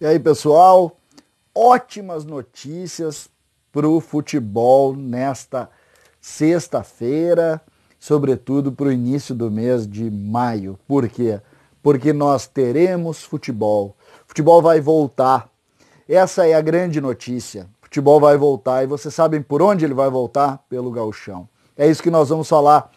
E aí, pessoal? Ótimas notícias para o futebol nesta sexta-feira, sobretudo para o início do mês de maio. Por quê? Porque nós teremos futebol. O futebol vai voltar. Essa é a grande notícia futebol vai voltar e vocês sabem por onde ele vai voltar? Pelo galchão. É isso que nós vamos falar,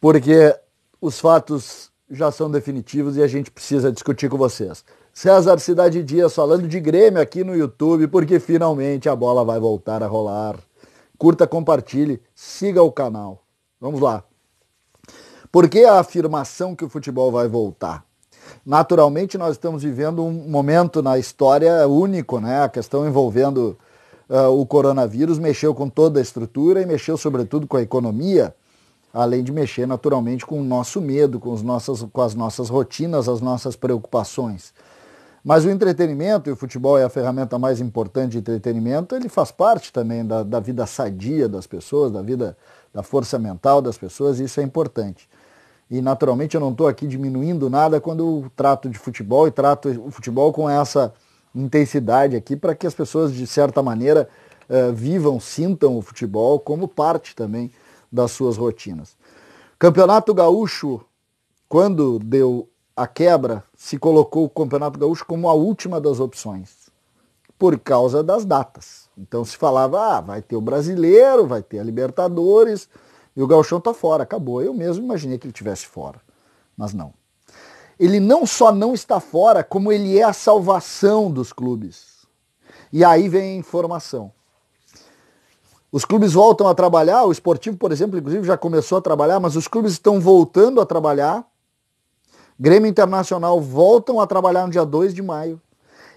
porque os fatos já são definitivos e a gente precisa discutir com vocês. César Cidade Dias falando de Grêmio aqui no YouTube, porque finalmente a bola vai voltar a rolar. Curta, compartilhe, siga o canal. Vamos lá. Por que a afirmação que o futebol vai voltar? Naturalmente, nós estamos vivendo um momento na história único, né? A questão envolvendo uh, o coronavírus mexeu com toda a estrutura e mexeu, sobretudo, com a economia, além de mexer naturalmente com o nosso medo, com, os nossos, com as nossas rotinas, as nossas preocupações. Mas o entretenimento, e o futebol é a ferramenta mais importante de entretenimento, ele faz parte também da, da vida sadia das pessoas, da vida da força mental das pessoas, e isso é importante. E naturalmente eu não estou aqui diminuindo nada quando eu trato de futebol e trato o futebol com essa intensidade aqui para que as pessoas, de certa maneira, eh, vivam, sintam o futebol como parte também das suas rotinas. Campeonato Gaúcho, quando deu a quebra, se colocou o Campeonato Gaúcho como a última das opções, por causa das datas. Então se falava, ah, vai ter o Brasileiro, vai ter a Libertadores, e o Gauchão está fora, acabou. Eu mesmo imaginei que ele tivesse fora, mas não ele não só não está fora, como ele é a salvação dos clubes. E aí vem a informação. Os clubes voltam a trabalhar, o esportivo, por exemplo, inclusive já começou a trabalhar, mas os clubes estão voltando a trabalhar. Grêmio Internacional voltam a trabalhar no dia 2 de maio.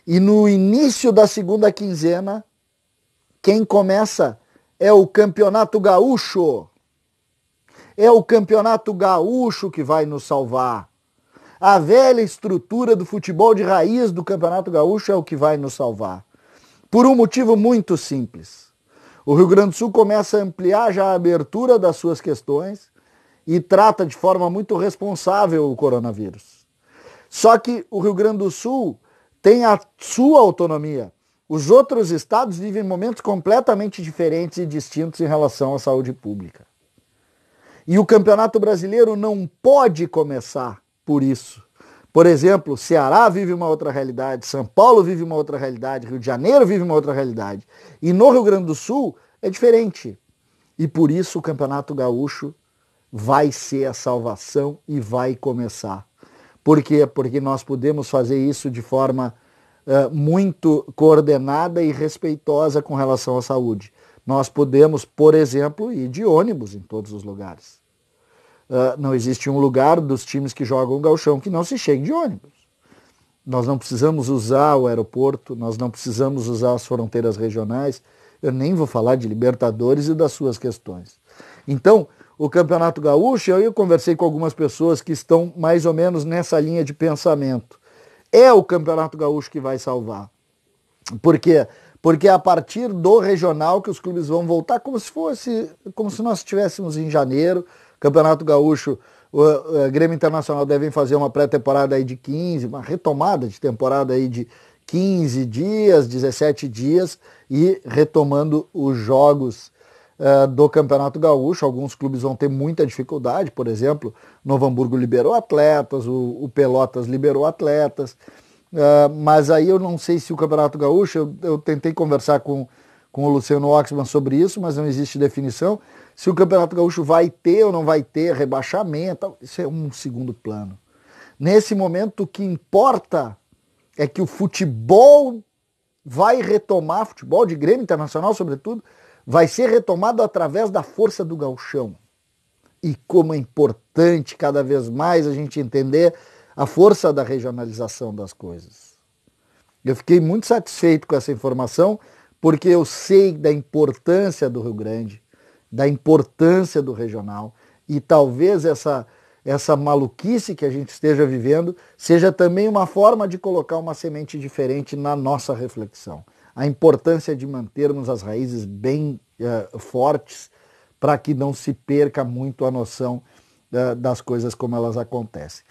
E no início da segunda quinzena, quem começa é o Campeonato Gaúcho. É o Campeonato Gaúcho que vai nos salvar. A velha estrutura do futebol de raiz do Campeonato Gaúcho é o que vai nos salvar. Por um motivo muito simples. O Rio Grande do Sul começa a ampliar já a abertura das suas questões e trata de forma muito responsável o coronavírus. Só que o Rio Grande do Sul tem a sua autonomia. Os outros estados vivem momentos completamente diferentes e distintos em relação à saúde pública. E o Campeonato Brasileiro não pode começar por isso. Por exemplo, Ceará vive uma outra realidade, São Paulo vive uma outra realidade, Rio de Janeiro vive uma outra realidade. E no Rio Grande do Sul é diferente. E por isso o Campeonato Gaúcho vai ser a salvação e vai começar. Por quê? Porque nós podemos fazer isso de forma uh, muito coordenada e respeitosa com relação à saúde. Nós podemos, por exemplo, ir de ônibus em todos os lugares. Uh, não existe um lugar dos times que jogam o galchão que não se chegue de ônibus. Nós não precisamos usar o aeroporto, nós não precisamos usar as fronteiras regionais. Eu nem vou falar de Libertadores e das suas questões. Então, o Campeonato Gaúcho, eu conversei com algumas pessoas que estão mais ou menos nessa linha de pensamento. É o Campeonato Gaúcho que vai salvar. Por quê? Porque é a partir do regional que os clubes vão voltar como se fosse, como se nós estivéssemos em janeiro, Campeonato Gaúcho, o, o, eh, o Grêmio Internacional devem fazer uma pré-temporada aí de 15, uma retomada de temporada aí de 15 dias, 17 dias e retomando os jogos uh, do Campeonato Gaúcho. Alguns clubes vão ter muita dificuldade, por exemplo, Novo Hamburgo liberou atletas, o, o Pelotas liberou atletas. Uh, mas aí eu não sei se o Campeonato Gaúcho, eu, eu tentei conversar com com o Luciano Oxman sobre isso, mas não existe definição. Se o Campeonato Gaúcho vai ter ou não vai ter rebaixamento, isso é um segundo plano. Nesse momento, o que importa é que o futebol vai retomar, futebol de Grêmio Internacional, sobretudo, vai ser retomado através da força do gauchão. E como é importante cada vez mais a gente entender a força da regionalização das coisas. Eu fiquei muito satisfeito com essa informação porque eu sei da importância do Rio Grande, da importância do regional, e talvez essa, essa maluquice que a gente esteja vivendo seja também uma forma de colocar uma semente diferente na nossa reflexão. A importância de mantermos as raízes bem uh, fortes para que não se perca muito a noção uh, das coisas como elas acontecem.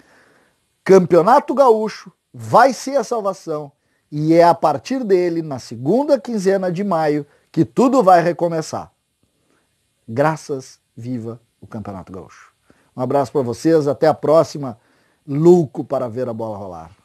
Campeonato Gaúcho vai ser a salvação e é a partir dele, na segunda quinzena de maio, que tudo vai recomeçar. Graças, viva o Campeonato Gaúcho. Um abraço para vocês, até a próxima. Louco para ver a bola rolar.